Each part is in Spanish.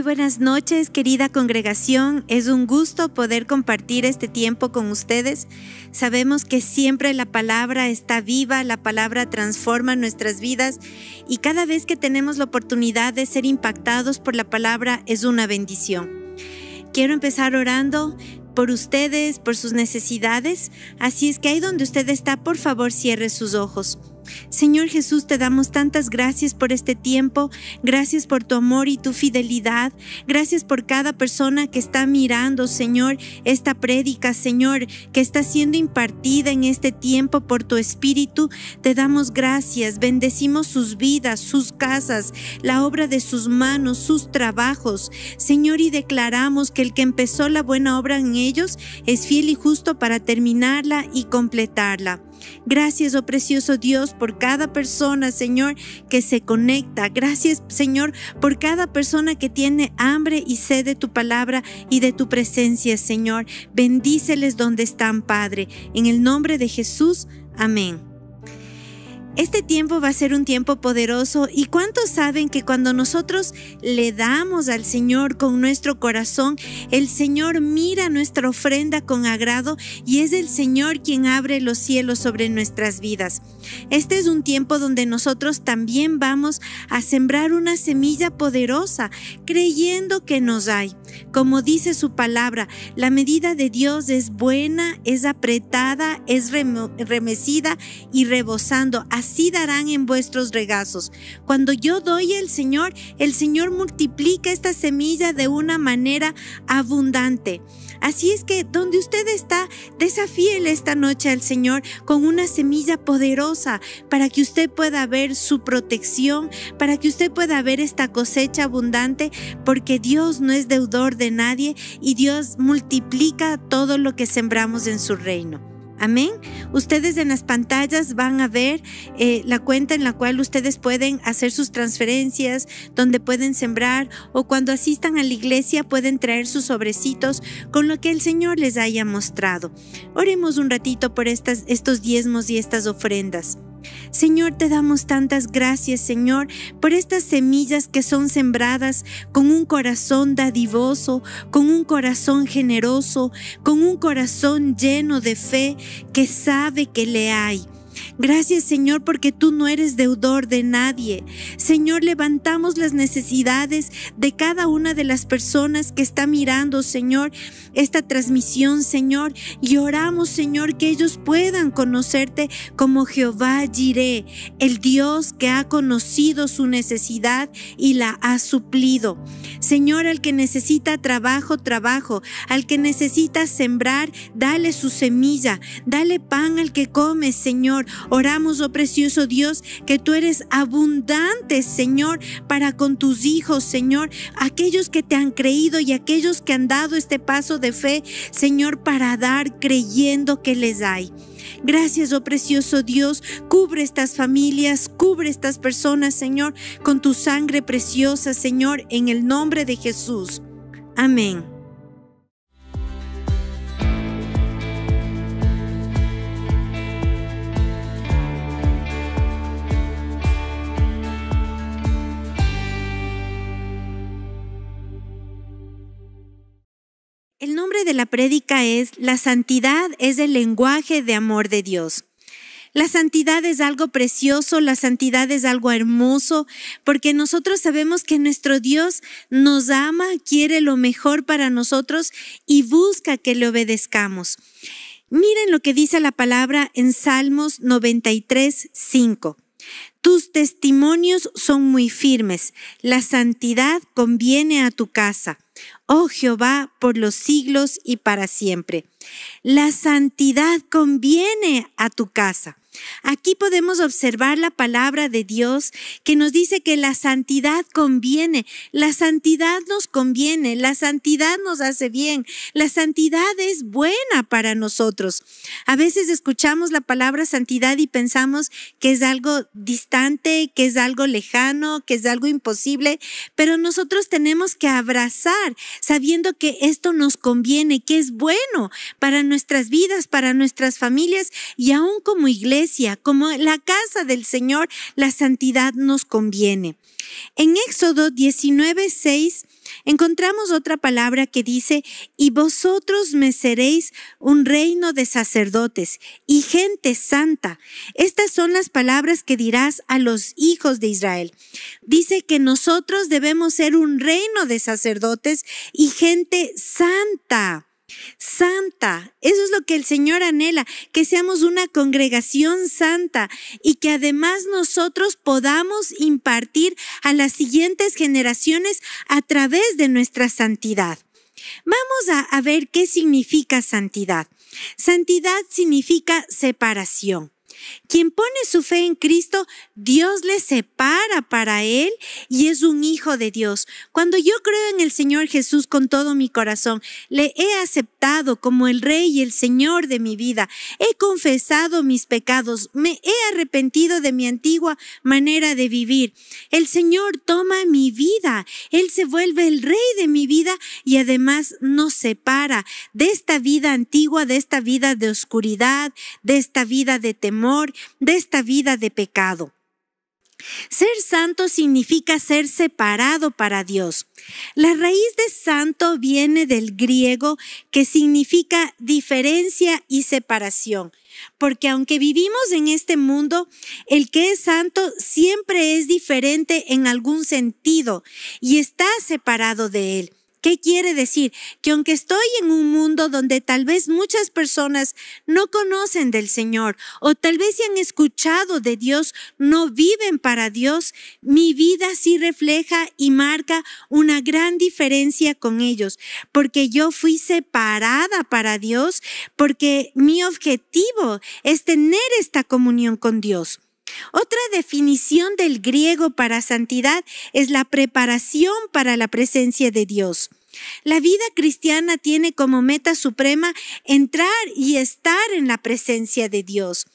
Muy buenas noches, querida congregación. Es un gusto poder compartir este tiempo con ustedes. Sabemos que siempre la palabra está viva, la palabra transforma nuestras vidas y cada vez que tenemos la oportunidad de ser impactados por la palabra es una bendición. Quiero empezar orando por ustedes, por sus necesidades, así es que ahí donde usted está, por favor cierre sus ojos. Señor Jesús, te damos tantas gracias por este tiempo, gracias por tu amor y tu fidelidad, gracias por cada persona que está mirando, Señor, esta prédica, Señor, que está siendo impartida en este tiempo por tu Espíritu. Te damos gracias, bendecimos sus vidas, sus casas, la obra de sus manos, sus trabajos, Señor, y declaramos que el que empezó la buena obra en ellos es fiel y justo para terminarla y completarla. Gracias, oh precioso Dios, por cada persona, Señor, que se conecta. Gracias, Señor, por cada persona que tiene hambre y sed de tu palabra y de tu presencia, Señor. Bendíceles donde están, Padre. En el nombre de Jesús, amén. Este tiempo va a ser un tiempo poderoso y cuántos saben que cuando nosotros le damos al Señor con nuestro corazón, el Señor mira nuestra ofrenda con agrado y es el Señor quien abre los cielos sobre nuestras vidas. Este es un tiempo donde nosotros también vamos a sembrar una semilla poderosa, creyendo que nos hay. Como dice su palabra, la medida de Dios es buena, es apretada, es remecida y rebosando así darán en vuestros regazos. Cuando yo doy al Señor, el Señor multiplica esta semilla de una manera abundante. Así es que donde usted está, desafíele esta noche al Señor con una semilla poderosa para que usted pueda ver su protección, para que usted pueda ver esta cosecha abundante, porque Dios no es deudor de nadie y Dios multiplica todo lo que sembramos en su reino. Amén. Ustedes en las pantallas van a ver eh, la cuenta en la cual ustedes pueden hacer sus transferencias, donde pueden sembrar o cuando asistan a la iglesia pueden traer sus sobrecitos con lo que el Señor les haya mostrado. Oremos un ratito por estas, estos diezmos y estas ofrendas. Señor, te damos tantas gracias, Señor, por estas semillas que son sembradas con un corazón dadivoso, con un corazón generoso, con un corazón lleno de fe que sabe que le hay. Gracias Señor porque tú no eres deudor de nadie. Señor, levantamos las necesidades de cada una de las personas que está mirando, Señor, esta transmisión, Señor, y oramos, Señor, que ellos puedan conocerte como Jehová Jireh, el Dios que ha conocido su necesidad y la ha suplido. Señor, al que necesita trabajo, trabajo, al que necesita sembrar, dale su semilla, dale pan al que come, Señor. Oramos, oh precioso Dios, que tú eres abundante, Señor, para con tus hijos, Señor, aquellos que te han creído y aquellos que han dado este paso de fe, Señor, para dar creyendo que les hay. Gracias, oh precioso Dios. Cubre estas familias, cubre estas personas, Señor, con tu sangre preciosa, Señor, en el nombre de Jesús. Amén. nombre de la prédica es La santidad es el lenguaje de amor de Dios. La santidad es algo precioso, la santidad es algo hermoso, porque nosotros sabemos que nuestro Dios nos ama, quiere lo mejor para nosotros y busca que le obedezcamos. Miren lo que dice la palabra en Salmos 93, 5. Tus testimonios son muy firmes, la santidad conviene a tu casa oh Jehová, por los siglos y para siempre. La santidad conviene a tu casa. Aquí podemos observar la palabra de Dios que nos dice que la santidad conviene, la santidad nos conviene, la santidad nos hace bien, la santidad es buena para nosotros. A veces escuchamos la palabra santidad y pensamos que es algo distante, que es algo lejano, que es algo imposible, pero nosotros tenemos que abrazar sabiendo que esto nos conviene, que es bueno para nuestras vidas, para nuestras familias y aún como iglesia como la casa del Señor, la santidad nos conviene. En Éxodo 19, 6 encontramos otra palabra que dice, y vosotros me seréis un reino de sacerdotes y gente santa. Estas son las palabras que dirás a los hijos de Israel. Dice que nosotros debemos ser un reino de sacerdotes y gente santa santa. Eso es lo que el Señor anhela, que seamos una congregación santa y que además nosotros podamos impartir a las siguientes generaciones a través de nuestra santidad. Vamos a, ver qué significa santidad. Santidad significa separación. Quien pone su fe en Cristo, Dios le separa para él y es un hijo de Dios. Cuando yo creo en el Señor Jesús con todo mi corazón, le he aceptado como el Rey y el Señor de mi vida, he confesado mis pecados, me he arrepentido de mi antigua manera de vivir. El Señor toma mi vida, Él se vuelve el Rey de mi vida y además nos separa de esta vida antigua, de esta vida de oscuridad, de esta vida de temor de esta vida de pecado. Ser santo significa ser separado para Dios. La raíz de santo viene del griego que significa diferencia y separación, porque aunque vivimos en este mundo, el que es santo siempre es diferente en algún sentido y está separado de él. ¿Qué quiere decir? Que aunque estoy en un mundo donde tal vez muchas personas no conocen del Señor o tal vez se han escuchado de Dios, no viven para Dios, mi vida sí refleja y marca una gran diferencia con ellos, porque yo fui separada para Dios, porque mi objetivo es tener esta comunión con Dios. Otra definición del griego para santidad es la preparación para la presencia de Dios. La vida cristiana tiene como meta suprema entrar y estar en la presencia de Dios.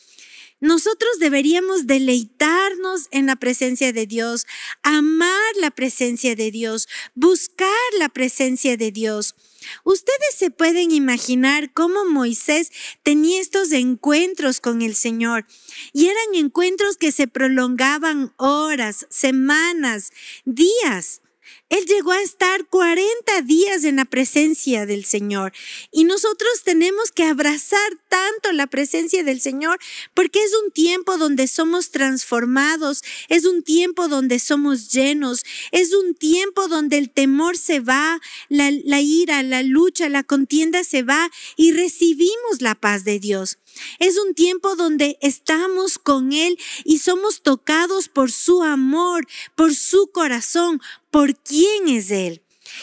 Nosotros deberíamos deleitarnos en la presencia de Dios, amar la presencia de Dios, buscar la presencia de Dios. Ustedes se pueden imaginar cómo Moisés tenía estos encuentros con el Señor. Y eran encuentros que se prolongaban horas, semanas, días. Él llegó a estar 40 días en la presencia del Señor. Y nosotros tenemos que abrazar tanto la presencia del Señor porque es un tiempo donde somos transformados, es un tiempo donde somos llenos, es un tiempo donde el temor se va, la, la ira, la lucha, la contienda se va y recibimos la paz de Dios. Es un tiempo donde estamos con Él y somos tocados por su amor, por su corazón, por quién es Él.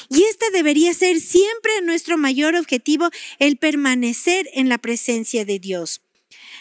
Y este debería ser siempre nuestro mayor objetivo, el permanecer en la presencia de Dios.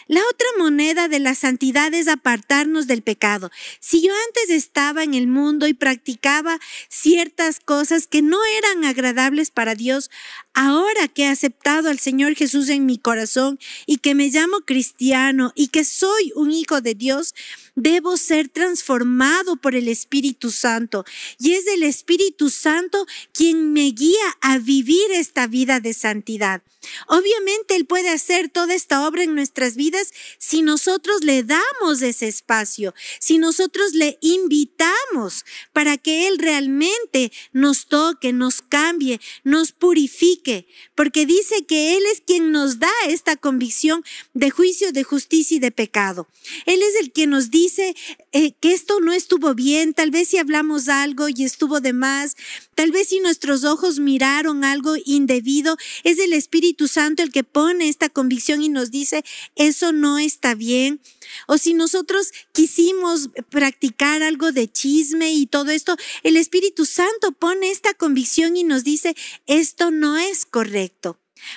La otra moneda de la santidad es apartarnos del pecado. Si yo antes estaba en el mundo y practicaba ciertas cosas que no eran agradables para Dios, ahora que he aceptado al Señor Jesús en mi corazón y que me llamo cristiano y que soy un hijo de Dios, debo ser transformado por el Espíritu Santo. Y es el Espíritu Santo quien me guía a vivir esta vida de santidad. Obviamente Él puede hacer toda esta obra en nuestras vidas si nosotros le damos ese espacio, si nosotros le invitamos para que Él realmente nos toque, nos cambie, nos purifique, porque dice que Él es quien nos da esta convicción de juicio, de justicia y de pecado. Él es el que nos dice dice eh, que esto no estuvo bien, tal vez si hablamos algo y estuvo de más, tal vez si nuestros ojos miraron algo indebido, es el Espíritu Santo el que pone esta convicción y nos dice, eso no está bien. O si nosotros quisimos practicar algo de chisme y todo esto, el Espíritu Santo pone esta convicción y nos dice, esto no es correcto.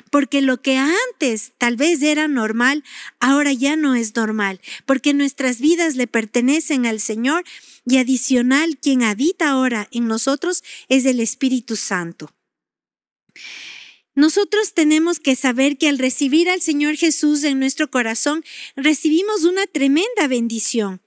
Porque lo que antes tal vez era normal, ahora ya no es normal, porque nuestras vidas le pertenecen al Señor y adicional quien habita ahora en nosotros es el Espíritu Santo. Nosotros tenemos que saber que al recibir al Señor Jesús en nuestro corazón, recibimos una tremenda bendición.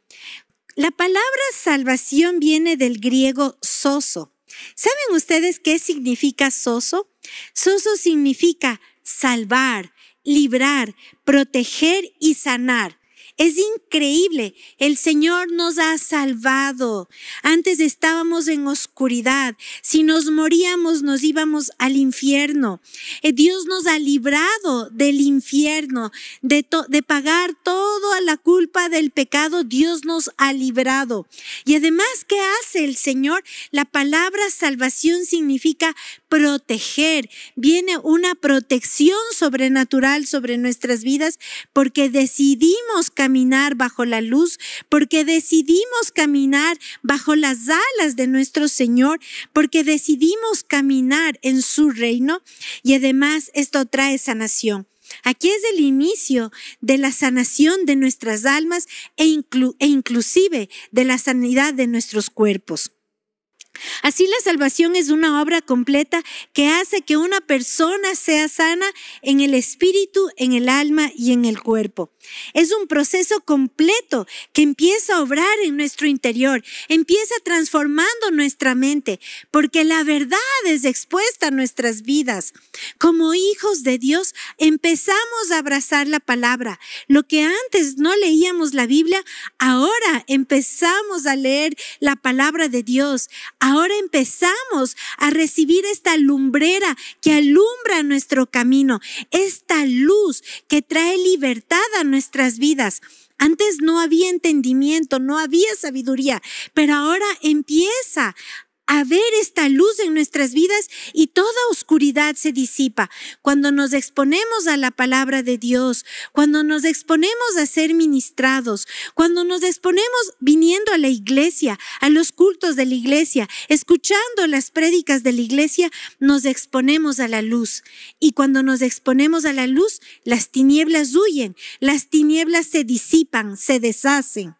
La palabra salvación viene del griego soso, ¿Saben ustedes qué significa soso? Soso significa salvar, librar, proteger y sanar. Es increíble. El Señor nos ha salvado. Antes estábamos en oscuridad. Si nos moríamos, nos íbamos al infierno. Eh, Dios nos ha librado del infierno, de, de pagar toda la culpa del pecado. Dios nos ha librado. Y además, ¿qué hace el Señor? La palabra salvación significa proteger. Viene una protección sobrenatural sobre nuestras vidas porque decidimos bajo la luz, porque decidimos caminar bajo las alas de nuestro Señor, porque decidimos caminar en su reino y además esto trae sanación. Aquí es el inicio de la sanación de nuestras almas e, e inclusive de la sanidad de nuestros cuerpos. Así la salvación es una obra completa que hace que una persona sea sana en el espíritu, en el alma y en el cuerpo. Es un proceso completo que empieza a obrar en nuestro interior, empieza transformando nuestra mente, porque la verdad es expuesta a nuestras vidas. Como hijos de Dios, empezamos a abrazar la palabra. Lo que antes no leíamos la Biblia, ahora empezamos a leer la palabra de Dios. Ahora empezamos a recibir esta lumbrera que alumbra nuestro camino, esta luz que trae libertad a nuestro nuestras vidas. Antes no había entendimiento, no había sabiduría, pero ahora empieza a ver esta luz en nuestras vidas y toda oscuridad se disipa. Cuando nos exponemos a la palabra de Dios, cuando nos exponemos a ser ministrados, cuando nos exponemos viniendo a la iglesia, a los cultos de la iglesia, escuchando las prédicas de la iglesia, nos exponemos a la luz. Y cuando nos exponemos a la luz, las tinieblas huyen, las tinieblas se disipan, se deshacen.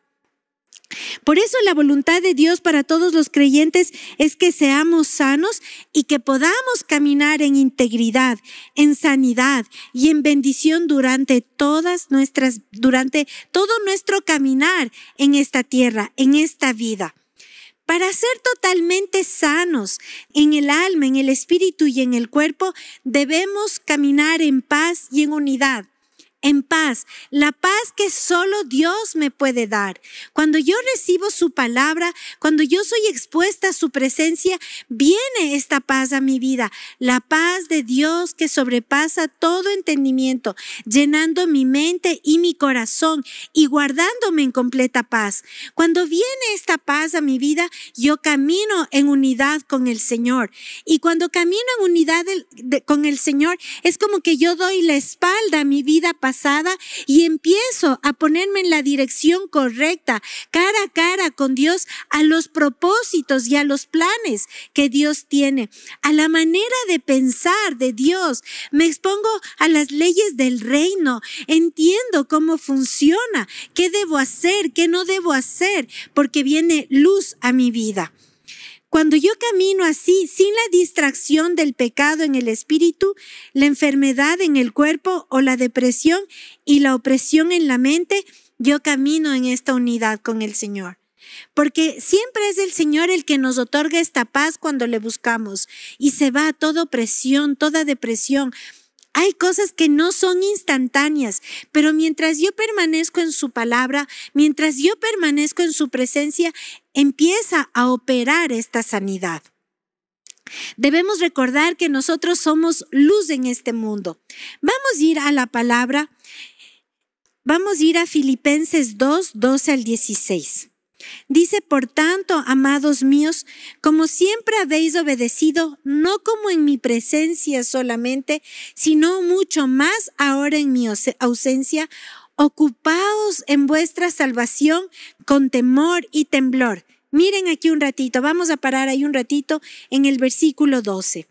Por eso la voluntad de Dios para todos los creyentes es que seamos sanos y que podamos caminar en integridad, en sanidad y en bendición durante todas nuestras, durante todo nuestro caminar en esta tierra, en esta vida. Para ser totalmente sanos en el alma, en el espíritu y en el cuerpo, debemos caminar en paz y en unidad en paz, la paz que solo Dios me puede dar. Cuando yo recibo su palabra, cuando yo soy expuesta a su presencia, viene esta paz a mi vida, la paz de Dios que sobrepasa todo entendimiento, llenando mi mente y mi corazón y guardándome en completa paz. Cuando viene esta paz a mi vida, yo camino en unidad con el Señor. Y cuando camino en unidad con el Señor, es como que yo doy la espalda a mi vida para y empiezo a ponerme en la dirección correcta, cara a cara con Dios, a los propósitos y a los planes que Dios tiene, a la manera de pensar de Dios. Me expongo a las leyes del reino, entiendo cómo funciona, qué debo hacer, qué no debo hacer, porque viene luz a mi vida. Cuando yo camino así, sin la distracción del pecado en el espíritu, la enfermedad en el cuerpo o la depresión y la opresión en la mente, yo camino en esta unidad con el Señor. Porque siempre es el Señor el que nos otorga esta paz cuando le buscamos y se va toda opresión, toda depresión. Hay cosas que no son instantáneas, pero mientras yo permanezco en su palabra, mientras yo permanezco en su presencia, empieza a operar esta sanidad. Debemos recordar que nosotros somos luz en este mundo. Vamos a ir a la palabra. Vamos a ir a Filipenses 2, 12 al 16. Dice, por tanto, amados míos, como siempre habéis obedecido, no como en mi presencia solamente, sino mucho más ahora en mi ausencia, Ocupaos en vuestra salvación con temor y temblor. Miren aquí un ratito, vamos a parar ahí un ratito en el versículo 12.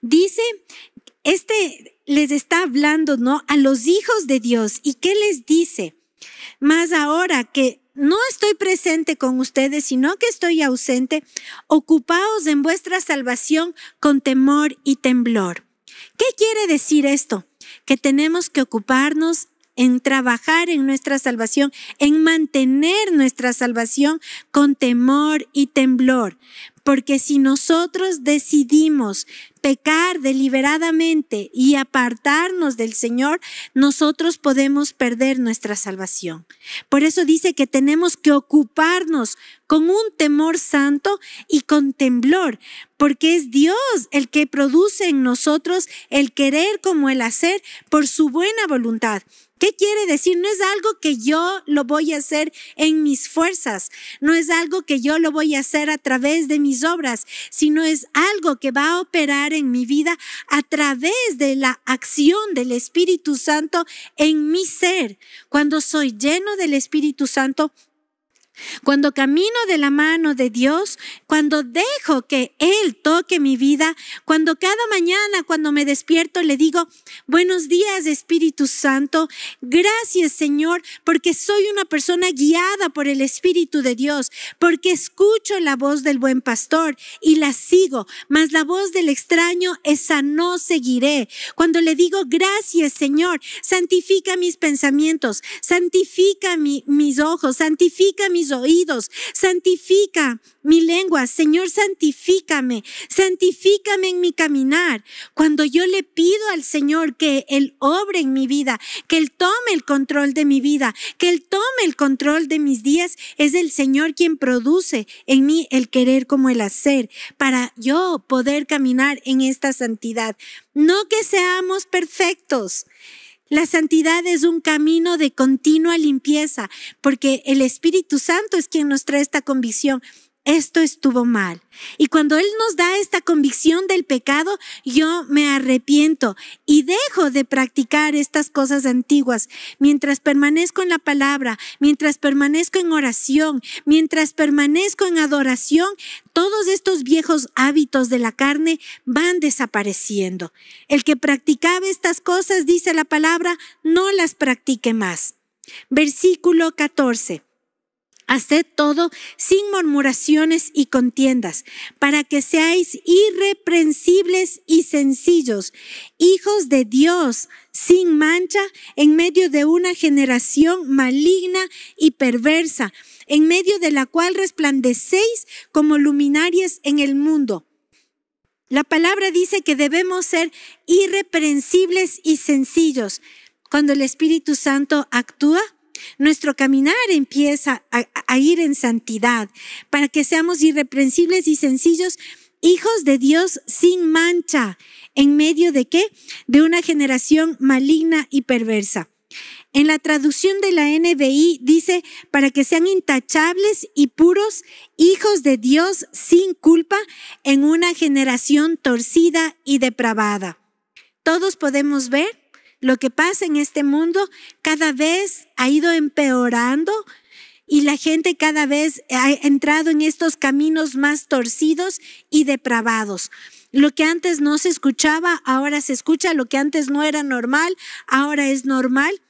Dice, este les está hablando, ¿no? A los hijos de Dios. ¿Y qué les dice? Más ahora que no estoy presente con ustedes, sino que estoy ausente, ocupaos en vuestra salvación con temor y temblor. ¿Qué quiere decir esto? que tenemos que ocuparnos en trabajar en nuestra salvación, en mantener nuestra salvación con temor y temblor. Porque si nosotros decidimos pecar deliberadamente y apartarnos del Señor, nosotros podemos perder nuestra salvación. Por eso dice que tenemos que ocuparnos con un temor santo y con temblor, porque es Dios el que produce en nosotros el querer como el hacer por su buena voluntad. ¿Qué quiere decir? No es algo que yo lo voy a hacer en mis fuerzas, no es algo que yo lo voy a hacer a través de mis obras, sino es algo que va a operar en mi vida a través de la acción del Espíritu Santo en mi ser. Cuando soy lleno del Espíritu Santo, cuando camino de la mano de Dios, cuando dejo que Él toque mi vida, cuando cada mañana, cuando me despierto, le digo, buenos días Espíritu Santo, gracias Señor, porque soy una persona guiada por el Espíritu de Dios, porque escucho la voz del buen pastor y la sigo, mas la voz del extraño, esa no seguiré. Cuando le digo, gracias Señor, santifica mis pensamientos, santifica mis ojos, santifica mis oídos, santifica mi lengua, Señor, santifícame, santifícame en mi caminar. Cuando yo le pido al Señor que Él obre en mi vida, que Él tome el control de mi vida, que Él tome el control de mis días, es el Señor quien produce en mí el querer como el hacer, para yo poder caminar en esta santidad. No que seamos perfectos, la santidad es un camino de continua limpieza, porque el Espíritu Santo es quien nos trae esta convicción esto estuvo mal. Y cuando Él nos da esta convicción del pecado, yo me arrepiento y dejo de practicar estas cosas antiguas. Mientras permanezco en la palabra, mientras permanezco en oración, mientras permanezco en adoración, todos estos viejos hábitos de la carne van desapareciendo. El que practicaba estas cosas, dice la palabra, no las practique más. Versículo 14. Haced todo sin murmuraciones y contiendas, para que seáis irreprensibles y sencillos, hijos de Dios, sin mancha, en medio de una generación maligna y perversa, en medio de la cual resplandecéis como luminarias en el mundo. La palabra dice que debemos ser irreprensibles y sencillos. Cuando el Espíritu Santo actúa, nuestro caminar empieza a, ir en santidad para que seamos irreprensibles y sencillos hijos de Dios sin mancha, en medio de qué? De una generación maligna y perversa. En la traducción de la NBI dice, para que sean intachables y puros, hijos de Dios sin culpa, en una generación torcida y depravada. Todos podemos ver lo que pasa en este mundo cada vez ha ido empeorando y la gente cada vez ha entrado en estos caminos más torcidos y depravados. Lo que antes no se escuchaba, ahora se escucha, lo que antes no era normal, ahora es normal.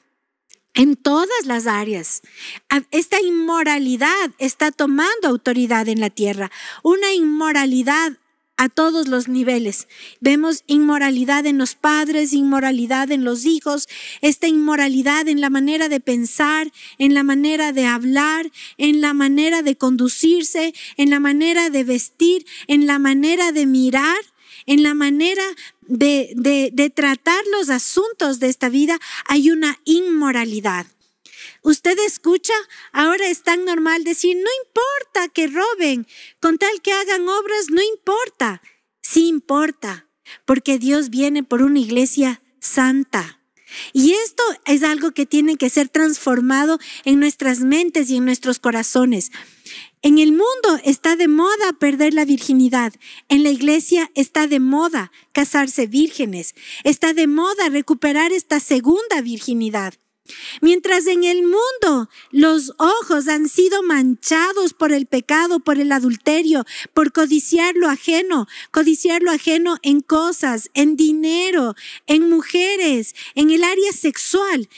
En todas las áreas. Ah, esta inmoralidad está tomando autoridad en la tierra. Una inmoralidad a todos los niveles. Vemos inmoralidad en los padres, inmoralidad en los hijos, esta inmoralidad en la manera de pensar, en la manera de hablar, en la manera de conducirse, en la manera de vestir, en la manera de mirar, en la manera de, de tratar los asuntos de esta vida. Hay una inmoralidad. ¿Usted escucha? Ahora es tan normal decir, no importa que roben, con tal que hagan obras, no importa. Sí importa, porque Dios viene por una iglesia santa. Y esto es algo que tiene que ser transformado en nuestras mentes y en nuestros corazones. En el mundo está de moda perder la virginidad. En la iglesia está de moda casarse vírgenes. Está de moda recuperar esta segunda virginidad. Mientras en el mundo los ojos han sido manchados por el pecado, por el adulterio, por codiciar lo ajeno, codiciar lo ajeno en cosas, en dinero, en mujeres, en el área sexual.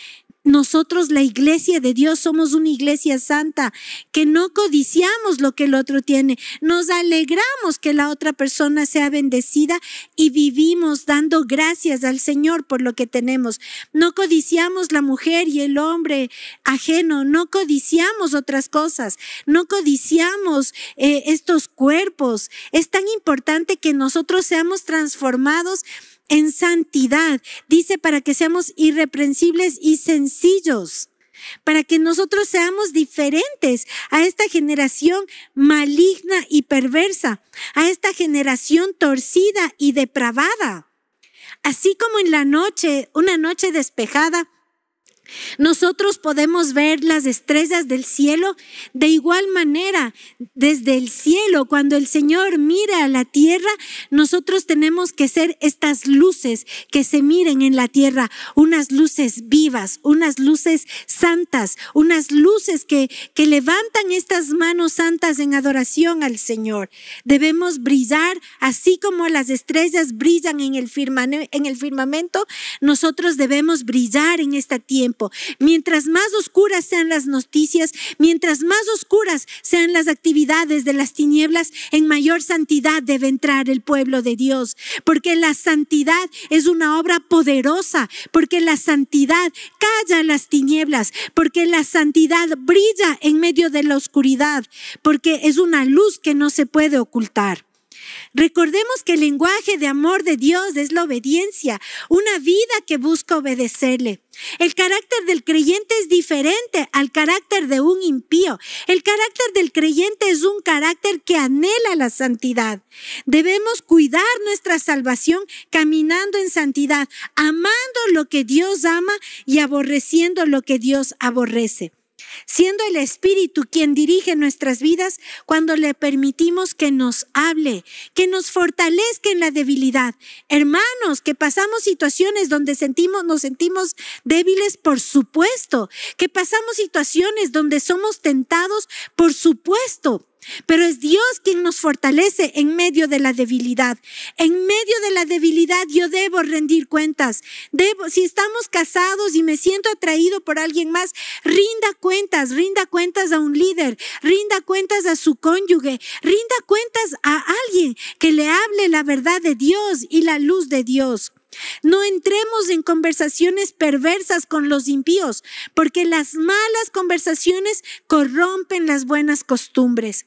Nosotros, la iglesia de Dios, somos una iglesia santa, que no codiciamos lo que el otro tiene. Nos alegramos que la otra persona sea bendecida y vivimos dando gracias al Señor por lo que tenemos. No codiciamos la mujer y el hombre ajeno, no codiciamos otras cosas, no codiciamos eh, estos cuerpos. Es tan importante que nosotros seamos transformados en santidad. Dice para que seamos irreprensibles y sencillos, para que nosotros seamos diferentes a esta generación maligna y perversa, a esta generación torcida y depravada. Así como en la noche, una noche despejada, nosotros podemos ver las estrellas del cielo de igual manera. Desde el cielo, cuando el Señor mira a la tierra, nosotros tenemos que ser estas luces que se miren en la tierra, unas luces vivas, unas luces santas, unas luces que, levantan estas manos santas en adoración al Señor. Debemos brillar así como las estrellas brillan en el, en el firmamento, nosotros debemos brillar en esta tiempo Mientras más oscuras sean las noticias, mientras más oscuras sean las actividades de las tinieblas, en mayor santidad debe entrar el pueblo de Dios, porque la santidad es una obra poderosa, porque la santidad calla las tinieblas, porque la santidad brilla en medio de la oscuridad, porque es una luz que no se puede ocultar. Recordemos que el lenguaje de amor de Dios es la obediencia, una vida que busca obedecerle. El carácter del creyente es diferente al carácter de un impío. El carácter del creyente es un carácter que anhela la santidad. Debemos cuidar nuestra salvación caminando en santidad, amando lo que Dios ama y aborreciendo lo que Dios aborrece siendo el Espíritu quien dirige nuestras vidas cuando le permitimos que nos hable, que nos fortalezca en la debilidad. Hermanos, que pasamos situaciones donde sentimos, nos sentimos débiles, por supuesto, que pasamos situaciones donde somos tentados, por supuesto, pero es Dios quien nos fortalece en medio de la debilidad. En medio de la debilidad yo debo rendir cuentas. Debo, si estamos casados y me siento atraído por alguien más, rinda cuentas, rinda cuentas a un líder, rinda cuentas a su cónyuge, rinda cuentas a alguien que le hable la verdad de Dios y la luz de Dios. No entremos en conversaciones perversas con los impíos, porque las malas conversaciones corrompen las buenas costumbres.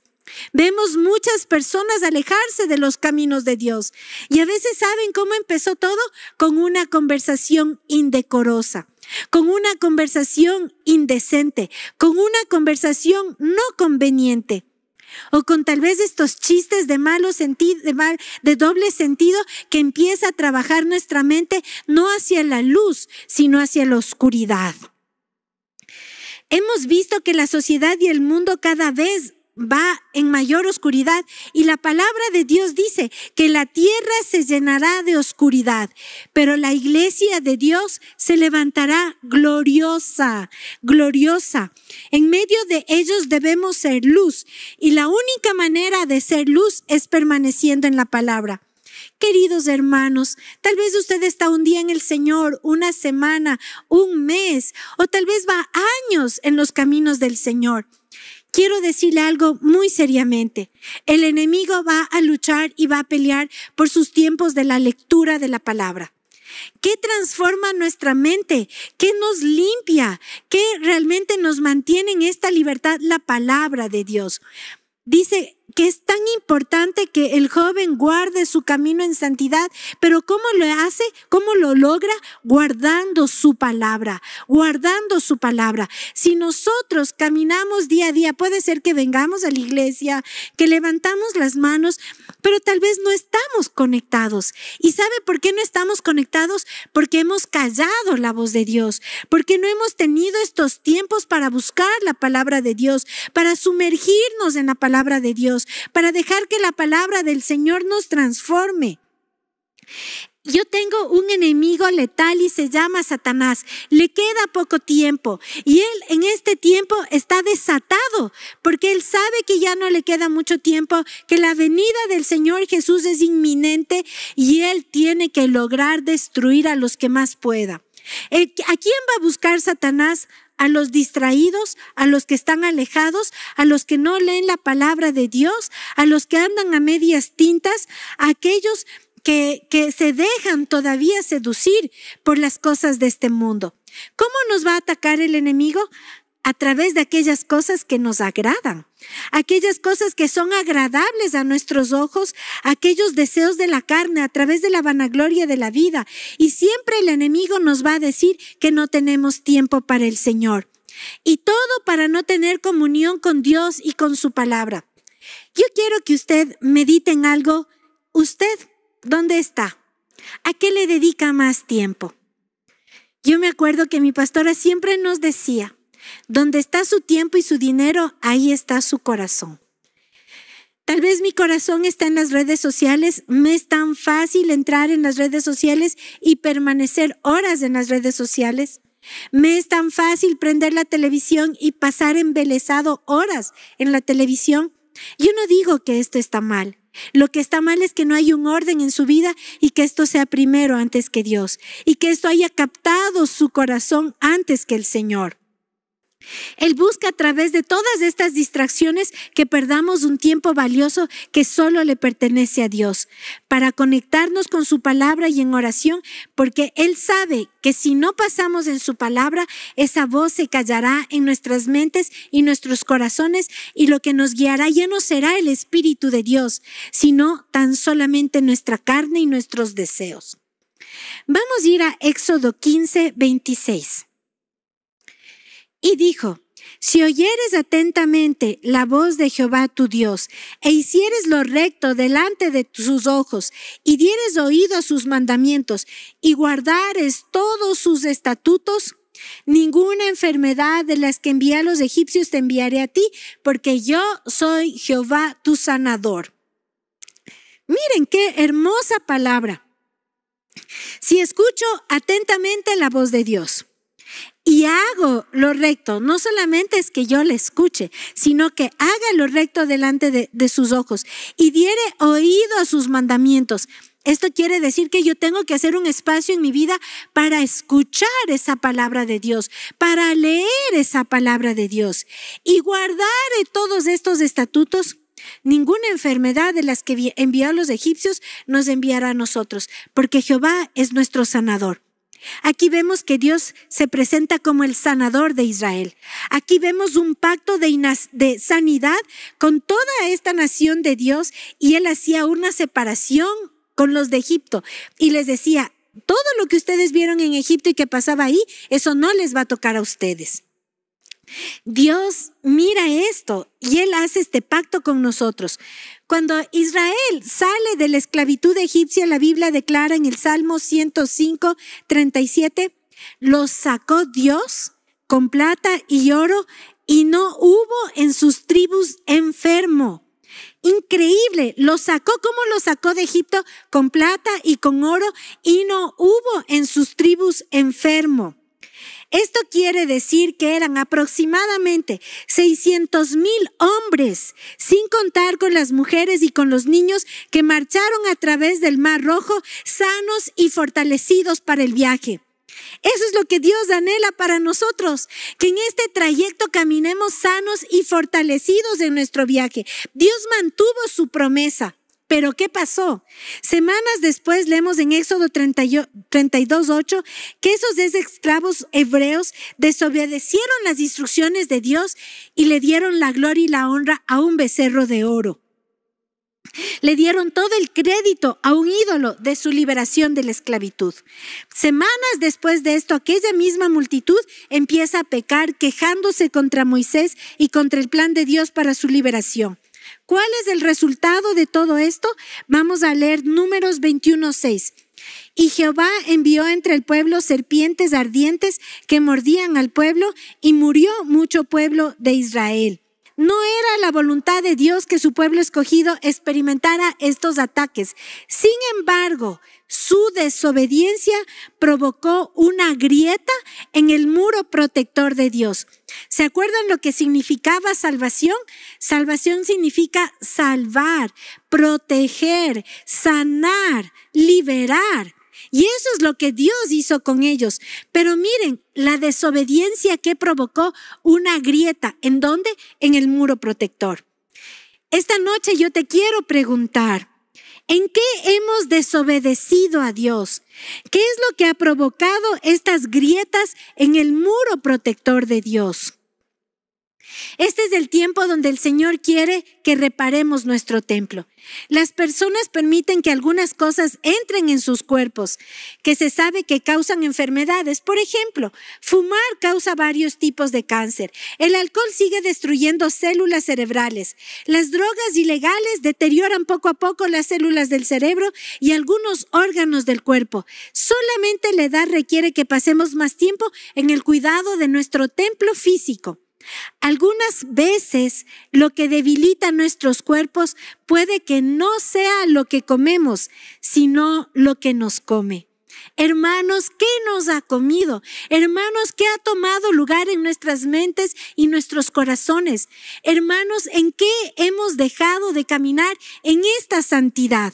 Vemos muchas personas alejarse de los caminos de Dios y a veces saben cómo empezó todo con una conversación indecorosa, con una conversación indecente, con una conversación no conveniente o con tal vez estos chistes de malo sentido, de, doble sentido que empieza a trabajar nuestra mente no hacia la luz, sino hacia la oscuridad. Hemos visto que la sociedad y el mundo cada vez va en mayor oscuridad y la palabra de Dios dice que la tierra se llenará de oscuridad, pero la iglesia de Dios se levantará gloriosa, gloriosa. En medio de ellos debemos ser luz y la única manera de ser luz es permaneciendo en la palabra. Queridos hermanos, tal vez usted está un día en el Señor, una semana, un mes, o tal vez va años en los caminos del Señor quiero decirle algo muy seriamente. El enemigo va a luchar y va a pelear por sus tiempos de la lectura de la palabra. ¿Qué transforma nuestra mente? ¿Qué nos limpia? ¿Qué realmente nos mantiene en esta libertad? La palabra de Dios. Dice que es tan importante que el joven guarde su camino en santidad, pero ¿cómo lo hace? ¿Cómo lo logra? Guardando su palabra, guardando su palabra. Si nosotros caminamos día a día, puede ser que vengamos a la iglesia, que levantamos las manos, pero tal vez no estamos conectados. ¿Y sabe por qué no estamos conectados? Porque hemos callado la voz de Dios, porque no hemos tenido estos tiempos para buscar la palabra de Dios, para sumergirnos en la palabra de Dios para dejar que la palabra del Señor nos transforme. Yo tengo un enemigo letal y se llama Satanás. Le queda poco tiempo y él en este tiempo está desatado porque él sabe que ya no le queda mucho tiempo, que la venida del Señor Jesús es inminente y él tiene que lograr destruir a los que más pueda. Eh, ¿A quién va a buscar Satanás? a los distraídos, a los que están alejados, a los que no leen la palabra de Dios, a los que andan a medias tintas, a aquellos que, que se dejan todavía seducir por las cosas de este mundo. ¿Cómo nos va a atacar el enemigo? A través de aquellas cosas que nos agradan aquellas cosas que son agradables a nuestros ojos, aquellos deseos de la carne a través de la vanagloria de la vida. Y siempre el enemigo nos va a decir que no tenemos tiempo para el Señor. Y todo para no tener comunión con Dios y con su palabra. Yo quiero que usted medite en algo. ¿Usted dónde está? ¿A qué le dedica más tiempo? Yo me acuerdo que mi pastora siempre nos decía, donde está su tiempo y su dinero, ahí está su corazón. Tal vez mi corazón está en las redes sociales, me es tan fácil entrar en las redes sociales y permanecer horas en las redes sociales. Me es tan fácil prender la televisión y pasar embelesado horas en la televisión. Yo no digo que esto está mal. Lo que está mal es que no hay un orden en su vida y que esto sea primero antes que Dios y que esto haya captado su corazón antes que el Señor. Él busca a través de todas estas distracciones que perdamos un tiempo valioso que solo le pertenece a Dios, para conectarnos con su palabra y en oración, porque Él sabe que si no pasamos en su palabra, esa voz se callará en nuestras mentes y nuestros corazones y lo que nos guiará ya no será el Espíritu de Dios, sino tan solamente nuestra carne y nuestros deseos. Vamos a ir a Éxodo 15, 26 y dijo, si oyeres atentamente la voz de Jehová tu Dios, e hicieres lo recto delante de sus ojos, y dieres oído a sus mandamientos, y guardares todos sus estatutos, ninguna enfermedad de las que envía a los egipcios te enviaré a ti, porque yo soy Jehová tu sanador. Miren qué hermosa palabra. Si escucho atentamente la voz de Dios, y hago lo recto. No solamente es que yo le escuche, sino que haga lo recto delante de, sus ojos y diere oído a sus mandamientos. Esto quiere decir que yo tengo que hacer un espacio en mi vida para escuchar esa palabra de Dios, para leer esa palabra de Dios y guardar todos estos estatutos Ninguna enfermedad de las que envió los egipcios nos enviará a nosotros, porque Jehová es nuestro sanador. Aquí vemos que Dios se presenta como el sanador de Israel. Aquí vemos un pacto de, sanidad con toda esta nación de Dios y él hacía una separación con los de Egipto y les decía, todo lo que ustedes vieron en Egipto y que pasaba ahí, eso no les va a tocar a ustedes. Dios mira esto y Él hace este pacto con nosotros. Cuando Israel sale de la esclavitud egipcia, la Biblia declara en el Salmo 105, 37, los sacó Dios con plata y oro y no hubo en sus tribus enfermo. Increíble, lo sacó como lo sacó de Egipto con plata y con oro y no hubo en sus tribus enfermo. Esto quiere decir que eran aproximadamente 600 mil hombres, sin contar con las mujeres y con los niños que marcharon a través del Mar Rojo sanos y fortalecidos para el viaje. Eso es lo que Dios anhela para nosotros, que en este trayecto caminemos sanos y fortalecidos en nuestro viaje. Dios mantuvo su promesa. Pero ¿qué pasó? Semanas después leemos en Éxodo 32.8 que esos esclavos hebreos desobedecieron las instrucciones de Dios y le dieron la gloria y la honra a un becerro de oro. Le dieron todo el crédito a un ídolo de su liberación de la esclavitud. Semanas después de esto, aquella misma multitud empieza a pecar quejándose contra Moisés y contra el plan de Dios para su liberación. ¿Cuál es el resultado de todo esto? Vamos a leer números 21.6. Y Jehová envió entre el pueblo serpientes ardientes que mordían al pueblo y murió mucho pueblo de Israel. No era la voluntad de Dios que su pueblo escogido experimentara estos ataques. Sin embargo, su desobediencia provocó una grieta en el muro protector de Dios. ¿Se acuerdan lo que significaba salvación? Salvación significa salvar, proteger, sanar, liberar. Y eso es lo que Dios hizo con ellos. Pero miren, la desobediencia que provocó una grieta. ¿En dónde? En el muro protector. Esta noche yo te quiero preguntar, ¿en qué hemos desobedecido a Dios? ¿Qué es lo que ha provocado estas grietas en el muro protector de Dios? Este es el tiempo donde el Señor quiere que reparemos nuestro templo. Las personas permiten que algunas cosas entren en sus cuerpos, que se sabe que causan enfermedades. Por ejemplo, fumar causa varios tipos de cáncer. El alcohol sigue destruyendo células cerebrales. Las drogas ilegales deterioran poco a poco las células del cerebro y algunos órganos del cuerpo. Solamente la edad requiere que pasemos más tiempo en el cuidado de nuestro templo físico. Algunas veces lo que debilita nuestros cuerpos puede que no sea lo que comemos, sino lo que nos come. Hermanos, ¿qué nos ha comido? Hermanos, ¿qué ha tomado lugar en nuestras mentes y nuestros corazones? Hermanos, ¿en qué hemos dejado de caminar en esta santidad?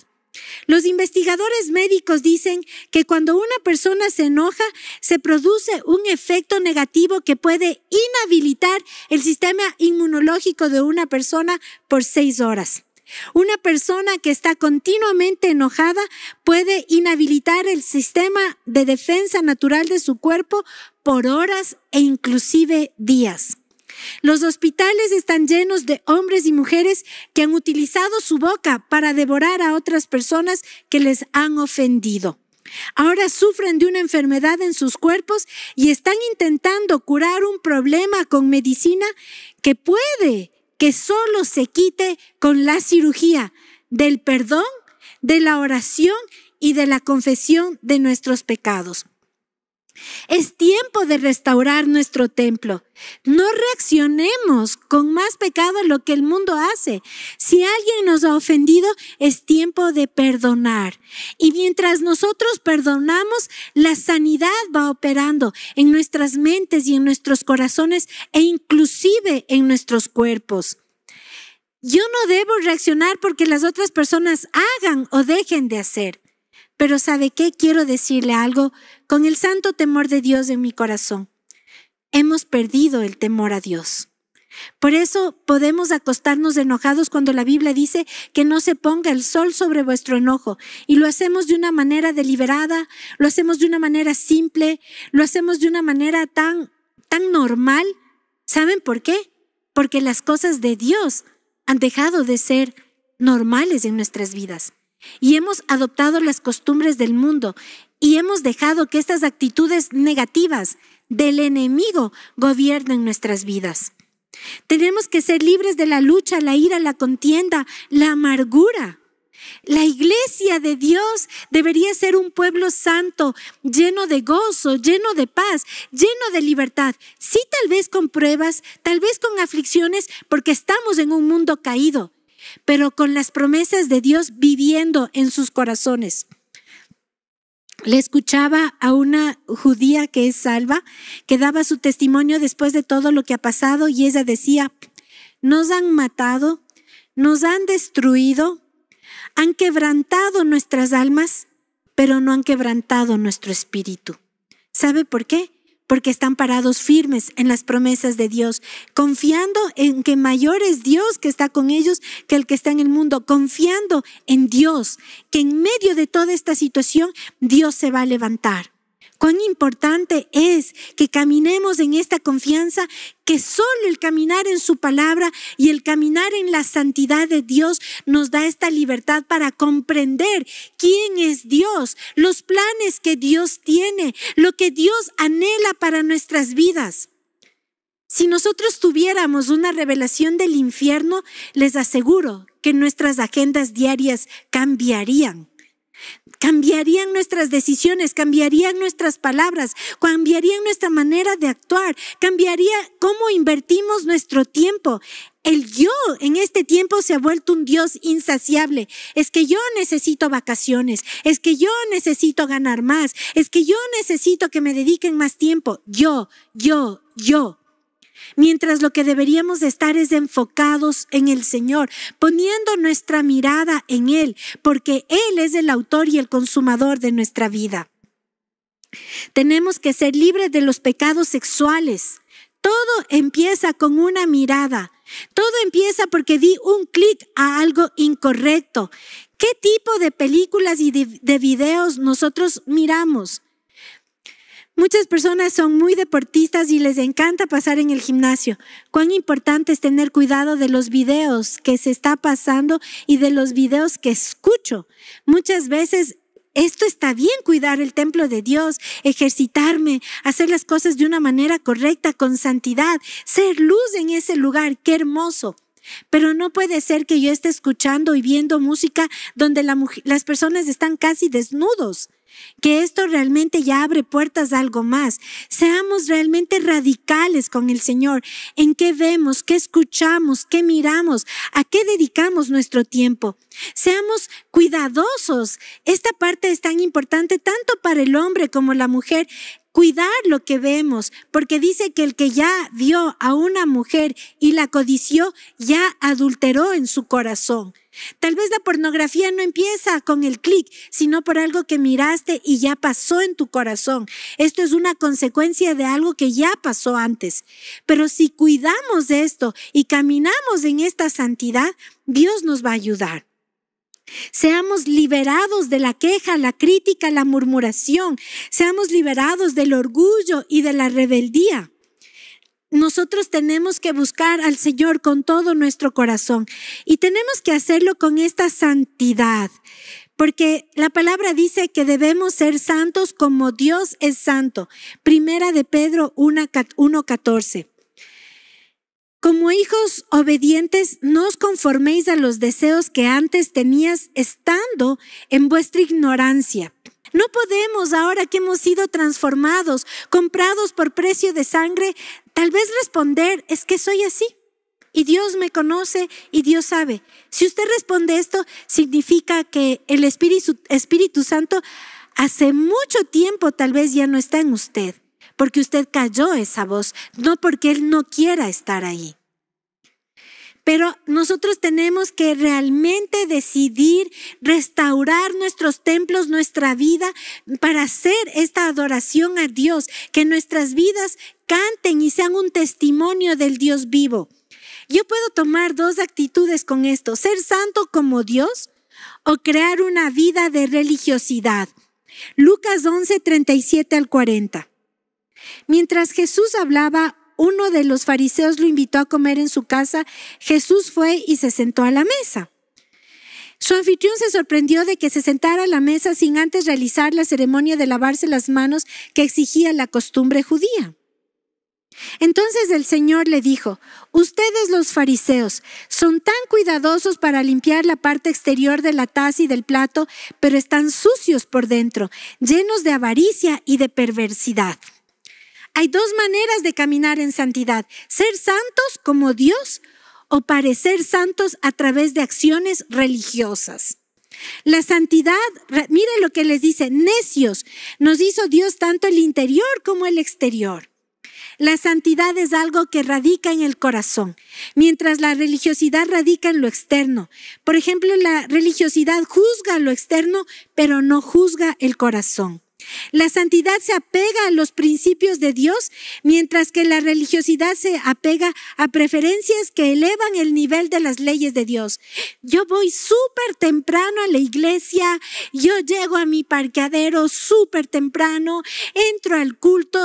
Los investigadores médicos dicen que cuando una persona se enoja, se produce un efecto negativo que puede inhabilitar el sistema inmunológico de una persona por seis horas. Una persona que está continuamente enojada puede inhabilitar el sistema de defensa natural de su cuerpo por horas e inclusive días. Los hospitales están llenos de hombres y mujeres que han utilizado su boca para devorar a otras personas que les han ofendido. Ahora sufren de una enfermedad en sus cuerpos y están intentando curar un problema con medicina que puede que solo se quite con la cirugía del perdón, de la oración y de la confesión de nuestros pecados. Es tiempo de restaurar nuestro templo. No reaccionemos con más pecado a lo que el mundo hace. Si alguien nos ha ofendido, es tiempo de perdonar. Y mientras nosotros perdonamos, la sanidad va operando en nuestras mentes y en nuestros corazones e inclusive en nuestros cuerpos. Yo no debo reaccionar porque las otras personas hagan o dejen de hacer. Pero ¿sabe qué? Quiero decirle algo con el santo temor de Dios en mi corazón. Hemos perdido el temor a Dios. Por eso podemos acostarnos enojados cuando la Biblia dice que no se ponga el sol sobre vuestro enojo. Y lo hacemos de una manera deliberada, lo hacemos de una manera simple, lo hacemos de una manera tan, tan normal. ¿Saben por qué? Porque las cosas de Dios han dejado de ser normales en nuestras vidas y hemos adoptado las costumbres del mundo y hemos dejado que estas actitudes negativas del enemigo gobiernen nuestras vidas. Tenemos que ser libres de la lucha, la ira, la contienda, la amargura. La iglesia de Dios debería ser un pueblo santo, lleno de gozo, lleno de paz, lleno de libertad. Sí, tal vez con pruebas, tal vez con aflicciones, porque estamos en un mundo caído, pero con las promesas de Dios viviendo en sus corazones. Le escuchaba a una judía que es salva, que daba su testimonio después de todo lo que ha pasado y ella decía, nos han matado, nos han destruido, han quebrantado nuestras almas, pero no han quebrantado nuestro espíritu. ¿Sabe por qué? porque están parados firmes en las promesas de Dios, confiando en que mayor es Dios que está con ellos que el que está en el mundo, confiando en Dios, que en medio de toda esta situación Dios se va a levantar. Cuán importante es que caminemos en esta confianza que solo el caminar en su palabra y el caminar en la santidad de Dios nos da esta libertad para comprender quién es Dios, los planes que Dios tiene, lo que Dios anhela para nuestras vidas. Si nosotros tuviéramos una revelación del infierno, les aseguro que nuestras agendas diarias cambiarían cambiarían nuestras decisiones, cambiarían nuestras palabras, cambiarían nuestra manera de actuar, cambiaría cómo invertimos nuestro tiempo. El yo en este tiempo se ha vuelto un Dios insaciable. Es que yo necesito vacaciones, es que yo necesito ganar más, es que yo necesito que me dediquen más tiempo. Yo, yo, yo mientras lo que deberíamos estar es enfocados en el Señor, poniendo nuestra mirada en Él, porque Él es el autor y el consumador de nuestra vida. Tenemos que ser libres de los pecados sexuales. Todo empieza con una mirada. Todo empieza porque di un clic a algo incorrecto. ¿Qué tipo de películas y de, videos nosotros miramos? Muchas personas son muy deportistas y les encanta pasar en el gimnasio. Cuán importante es tener cuidado de los videos que se está pasando y de los videos que escucho. Muchas veces esto está bien, cuidar el templo de Dios, ejercitarme, hacer las cosas de una manera correcta, con santidad, ser luz en ese lugar, qué hermoso. Pero no puede ser que yo esté escuchando y viendo música donde las personas están casi desnudos que esto realmente ya abre puertas a algo más. Seamos realmente radicales con el Señor en qué vemos, qué escuchamos, qué miramos, a qué dedicamos nuestro tiempo. Seamos cuidadosos. Esta parte es tan importante tanto para el hombre como la mujer cuidar lo que vemos, porque dice que el que ya vio a una mujer y la codició, ya adulteró en su corazón. Tal vez la pornografía no empieza con el clic, sino por algo que miraste y ya pasó en tu corazón. Esto es una consecuencia de algo que ya pasó antes. Pero si cuidamos de esto y caminamos en esta santidad, Dios nos va a ayudar. Seamos liberados de la queja, la crítica, la murmuración. Seamos liberados del orgullo y de la rebeldía. Nosotros tenemos que buscar al Señor con todo nuestro corazón y tenemos que hacerlo con esta santidad, porque la palabra dice que debemos ser santos como Dios es santo. Primera de Pedro 1.14. Como hijos obedientes, no os conforméis a los deseos que antes tenías estando en vuestra ignorancia. No podemos, ahora que hemos sido transformados, comprados por precio de sangre, tal vez responder, es que soy así. Y Dios me conoce y Dios sabe. Si usted responde esto, significa que el Espíritu, Santo hace mucho tiempo tal vez ya no está en usted, porque usted cayó esa voz, no porque Él no quiera estar ahí. Pero nosotros tenemos que realmente decidir restaurar nuestros templos, nuestra vida, para hacer esta adoración a Dios, que nuestras vidas canten y sean un testimonio del Dios vivo. Yo puedo tomar dos actitudes con esto, ser santo como Dios o crear una vida de religiosidad. Lucas 11, 37 al 40. Mientras Jesús hablaba uno de los fariseos lo invitó a comer en su casa, Jesús fue y se sentó a la mesa. Su anfitrión se sorprendió de que se sentara a la mesa sin antes realizar la ceremonia de lavarse las manos que exigía la costumbre judía. Entonces el Señor le dijo, ustedes los fariseos son tan cuidadosos para limpiar la parte exterior de la taza y del plato, pero están sucios por dentro, llenos de avaricia y de perversidad. Hay dos maneras de caminar en santidad, ser santos como Dios o parecer santos a través de acciones religiosas. La santidad, mire lo que les dice, necios, nos hizo Dios tanto el interior como el exterior. La santidad es algo que radica en el corazón, mientras la religiosidad radica en lo externo. Por ejemplo, la religiosidad juzga lo externo, pero no juzga el corazón. La santidad se apega a los principios de Dios, mientras que la religiosidad se apega a preferencias que elevan el nivel de las leyes de Dios. Yo voy súper temprano a la iglesia, yo llego a mi parqueadero súper temprano, entro al culto,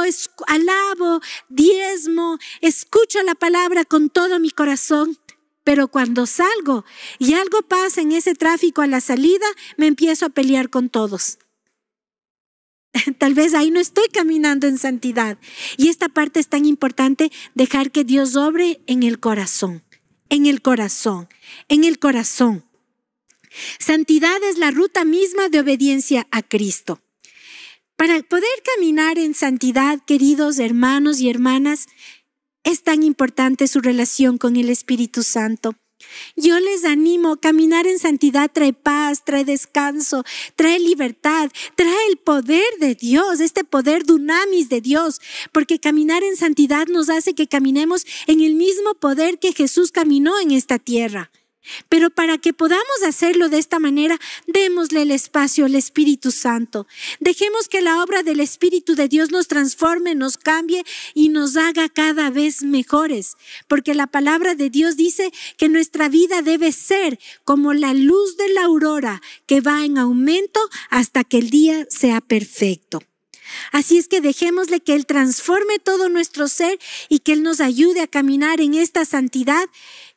alabo, diezmo, escucho la palabra con todo mi corazón. Pero cuando salgo y algo pasa en ese tráfico a la salida, me empiezo a pelear con todos. tal vez ahí no estoy caminando en santidad. Y esta parte es tan importante, dejar que Dios obre en el corazón, en el corazón, en el corazón. Santidad es la ruta misma de obediencia a Cristo. Para poder caminar en santidad, queridos hermanos y hermanas, es tan importante su relación con el Espíritu Santo. Yo les animo, caminar en santidad trae paz, trae descanso, trae libertad, trae el poder de Dios, este poder dunamis de Dios, porque caminar en santidad nos hace que caminemos en el mismo poder que Jesús caminó en esta tierra. Pero para que podamos hacerlo de esta manera, démosle el espacio al Espíritu Santo. Dejemos que la obra del Espíritu de Dios nos transforme, nos cambie y nos haga cada vez mejores. Porque la palabra de Dios dice que nuestra vida debe ser como la luz de la aurora que va en aumento hasta que el día sea perfecto. Así es que dejémosle que Él transforme todo nuestro ser y que Él nos ayude a caminar en esta santidad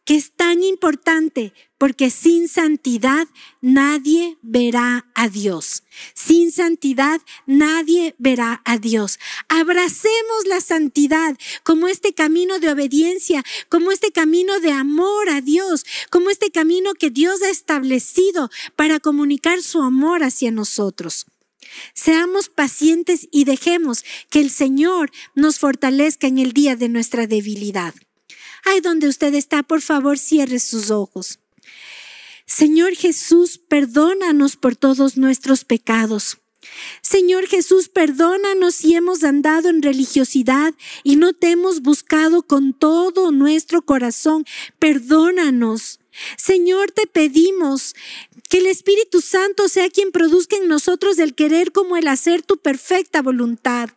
que es tan importante porque sin santidad nadie verá a Dios. Sin santidad nadie verá a Dios. Abracemos la santidad como este camino de obediencia, como este camino de amor a Dios, como este camino que Dios ha establecido para comunicar su amor hacia nosotros. Seamos pacientes y dejemos que el Señor nos fortalezca en el día de nuestra debilidad. Ay, donde usted está, por favor, cierre sus ojos. Señor Jesús, perdónanos por todos nuestros pecados. Señor Jesús, perdónanos si hemos andado en religiosidad y no te hemos buscado con todo nuestro corazón. Perdónanos. Señor, te pedimos que el Espíritu Santo sea quien produzca en nosotros el querer como el hacer tu perfecta voluntad.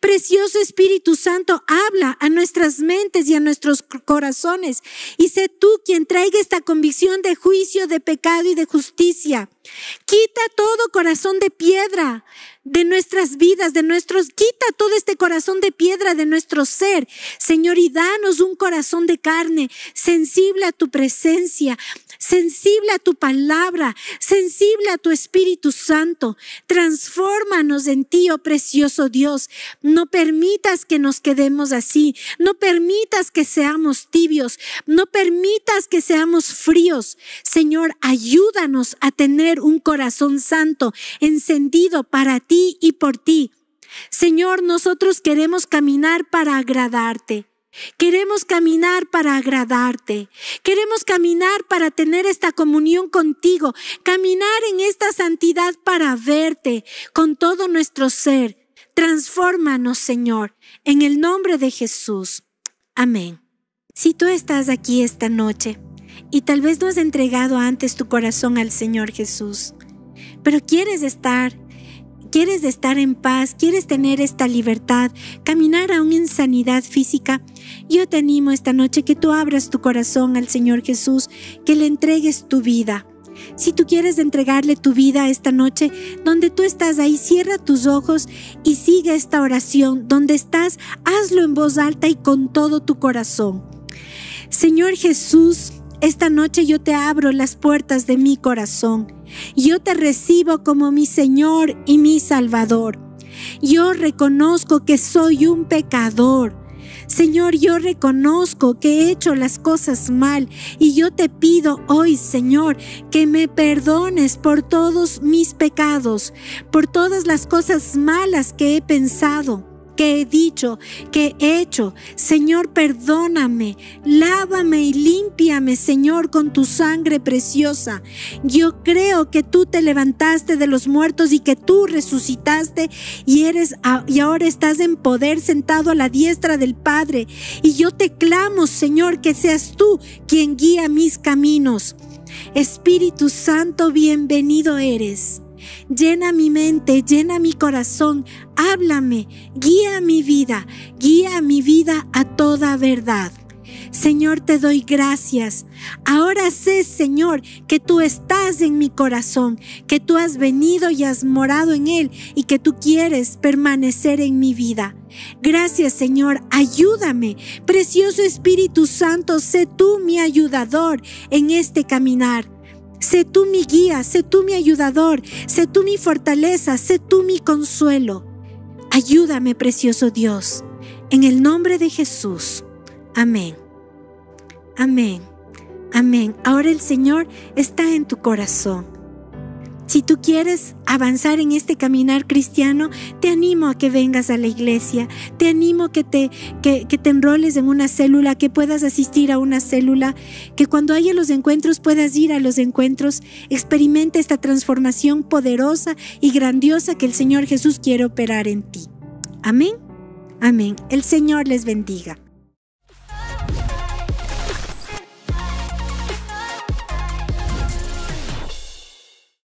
Precioso Espíritu Santo, habla a nuestras mentes y a nuestros corazones y sé tú quien traiga esta convicción de juicio, de pecado y de justicia. Quita todo corazón de piedra de nuestras vidas, de nuestros, quita todo este corazón de piedra de nuestro ser, Señor, y danos un corazón de carne, sensible a tu presencia, sensible a tu palabra, sensible a tu Espíritu Santo. Transfórmanos en ti, oh precioso Dios. No permitas que nos quedemos así, no permitas que seamos tibios, no permitas que seamos fríos. Señor, ayúdanos a tener un corazón santo, encendido para ti y por ti. Señor, nosotros queremos caminar para agradarte. Queremos caminar para agradarte. Queremos caminar para tener esta comunión contigo. Caminar en esta santidad para verte con todo nuestro ser. Transfórmanos, Señor, en el nombre de Jesús. Amén. Si tú estás aquí esta noche y tal vez no has entregado antes tu corazón al Señor Jesús, pero quieres estar, quieres estar en paz, quieres tener esta libertad, caminar aún en sanidad física, yo te animo esta noche que tú abras tu corazón al Señor Jesús, que le entregues tu vida. Si tú quieres entregarle tu vida esta noche, donde tú estás ahí, cierra tus ojos y sigue esta oración. Donde estás, hazlo en voz alta y con todo tu corazón. Señor Jesús, esta noche yo te abro las puertas de mi corazón. Yo te recibo como mi Señor y mi Salvador. Yo reconozco que soy un pecador. Señor, yo reconozco que he hecho las cosas mal y yo te pido hoy, Señor, que me perdones por todos mis pecados, por todas las cosas malas que he pensado que he dicho, que he hecho. Señor, perdóname, lávame y límpiame, Señor, con tu sangre preciosa. Yo creo que tú te levantaste de los muertos y que tú resucitaste y eres y ahora estás en poder sentado a la diestra del Padre. Y yo te clamo, Señor, que seas tú quien guía mis caminos. Espíritu Santo, bienvenido eres llena mi mente, llena mi corazón, háblame, guía mi vida, guía mi vida a toda verdad. Señor, te doy gracias. Ahora sé, Señor, que tú estás en mi corazón, que tú has venido y has morado en él y que tú quieres permanecer en mi vida. Gracias Señor, ayúdame. Precioso Espíritu Santo, sé tú mi ayudador en este caminar. Sé tú mi guía, sé tú mi ayudador, sé tú mi fortaleza, sé tú mi consuelo. Ayúdame, precioso Dios, en el nombre de Jesús. Amén. Amén. Amén. Ahora el Señor está en tu corazón. Si tú quieres avanzar en este caminar cristiano, te animo a que vengas a la iglesia, te animo que te, que, te enroles en una célula, que puedas asistir a una célula, que cuando haya los encuentros puedas ir a los encuentros, Experimente esta transformación poderosa y grandiosa que el Señor Jesús quiere operar en ti. Amén. Amén. El Señor les bendiga.